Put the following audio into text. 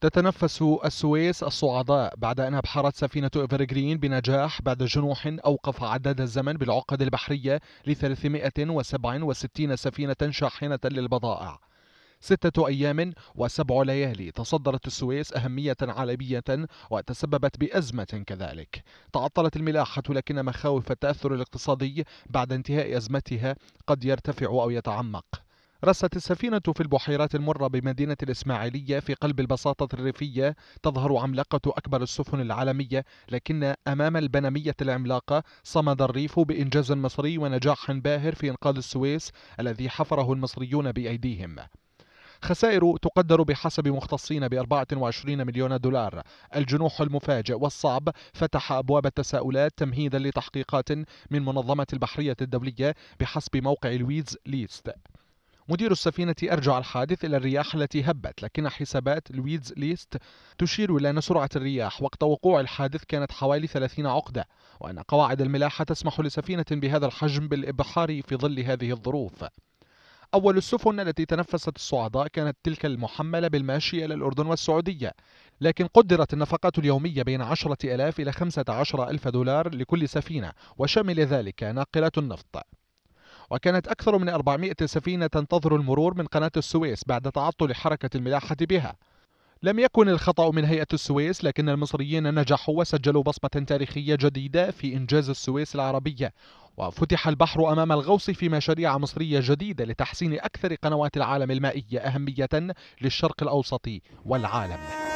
تتنفس السويس الصعداء بعد أن أبحرت سفينة إيفرغرين بنجاح بعد جنوح أوقف عدد الزمن بالعقد البحرية ل 367 سفينة شاحنة للبضائع ستة أيام وسبع ليالي تصدرت السويس أهمية عالمية وتسببت بأزمة كذلك تعطلت الملاحة لكن مخاوف التأثر الاقتصادي بعد انتهاء أزمتها قد يرتفع أو يتعمق رست السفينة في البحيرات المرة بمدينة الإسماعيلية في قلب البساطة الريفية تظهر عملاقة أكبر السفن العالمية لكن أمام البنمية العملاقة صمد الريف بإنجاز مصري ونجاح باهر في إنقاذ السويس الذي حفره المصريون بأيديهم خسائر تقدر بحسب مختصين ب 24 مليون دولار الجنوح المفاجئ والصعب فتح أبواب التساؤلات تمهيدا لتحقيقات من منظمة البحرية الدولية بحسب موقع لويدز ليست مدير السفينة أرجع الحادث إلى الرياح التي هبت لكن حسابات لويدز ليست تشير إلى أن سرعة الرياح وقت وقوع الحادث كانت حوالي 30 عقدة وأن قواعد الملاحة تسمح لسفينة بهذا الحجم بالإبحار في ظل هذه الظروف أول السفن التي تنفست الصعداء كانت تلك المحملة بالماشية إلى الأردن والسعودية لكن قدرت النفقات اليومية بين 10 ألاف إلى 15 ألف دولار لكل سفينة وشمل ذلك ناقلات النفط وكانت أكثر من 400 سفينة تنتظر المرور من قناة السويس بعد تعطل حركة الملاحة بها لم يكن الخطأ من هيئة السويس لكن المصريين نجحوا وسجلوا بصمة تاريخية جديدة في إنجاز السويس العربية وفتح البحر أمام الغوص في مشاريع مصرية جديدة لتحسين أكثر قنوات العالم المائية أهمية للشرق الأوسط والعالم